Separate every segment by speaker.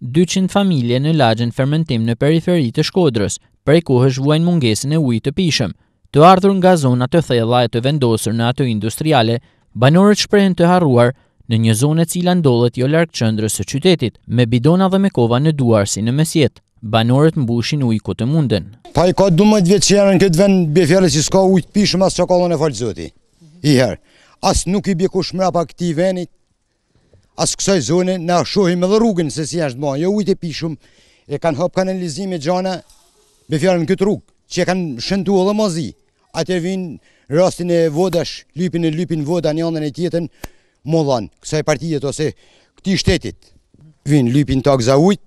Speaker 1: 200 familje në lagjen fermentim në periferi të Shkodrës, prej ku është vuajnë mungesin e ujtë të pishëm. Të ardhur nga zonat të thella e të vendosër në ato industriale, banorët shprehen të harruar në një zonë cila ndodhet jo larg qendrës së qytetit, me bidona dhe me kova në duar si në mesjet. Banorët mbushin ujë ku të munden. Pa i ka
Speaker 2: 12 vjet që janë këtë vend bie fjalë s'ka ujë të pishëm as çokollën e fal zoti. as nuk i bie kush mrapa këtij venit asë kësaj zone, në shohim edhe rrugën se si është ma, jo ujtë e pishum, e kanë hopë kanalizime gjana me fjarën këtë rrugë, që e kanë o edhe mazi, atë e vinë rastin e vodash, lypin e lypin voda një andën e tjetën, modhan, kësaj partijet ose këti shtetit, vinë lypin tak za ujtë,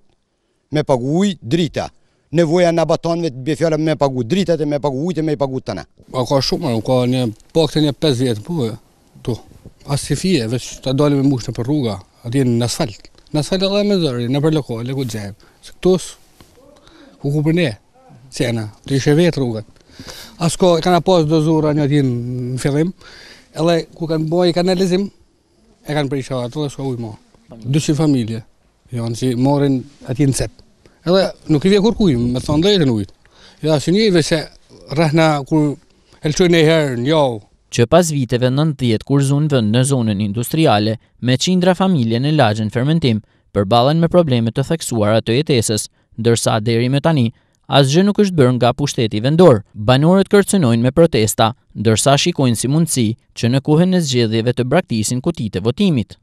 Speaker 2: me pagu ujtë, drita, nevoja në batonve të bëfjallë me pagu drita, e me pagu ujtë e me pagu të në.
Speaker 3: A ka shumë, ka një pak të një 5 vjetë, po, tu. Asë si fije, veç të dalim e mbush në për rruga, ati në asfalt. Në asfalt e me zërri, në për ku të zemë. Se këtus, ku ku për ne, cena, të ishe vetë rrugët. Asko, e kanë apos do zura një ati në fillim, edhe ku kanë boj, i e kanë për atë, dhe s'ko ujmo. Dusi familje, janë jo, që morin ati në cep. Edhe nuk i vje kur ku me thonë dhe jo, e në ujtë. Edhe asë një, veç se rrëhna kur...
Speaker 1: Elë që herë, njohë, që pas viteve 90 kur zunë vënd në zonën industriale, me qindra familje në lagjën fermentim, përbalen me problemet të theksuara të jetesës, dërsa deri me tani, asgjë nuk është bërë nga pushteti vendor. Banorët kërcënojnë me protesta, dërsa shikojnë si mundësi që në kohën e zgjedhjeve të braktisin kutit e votimit.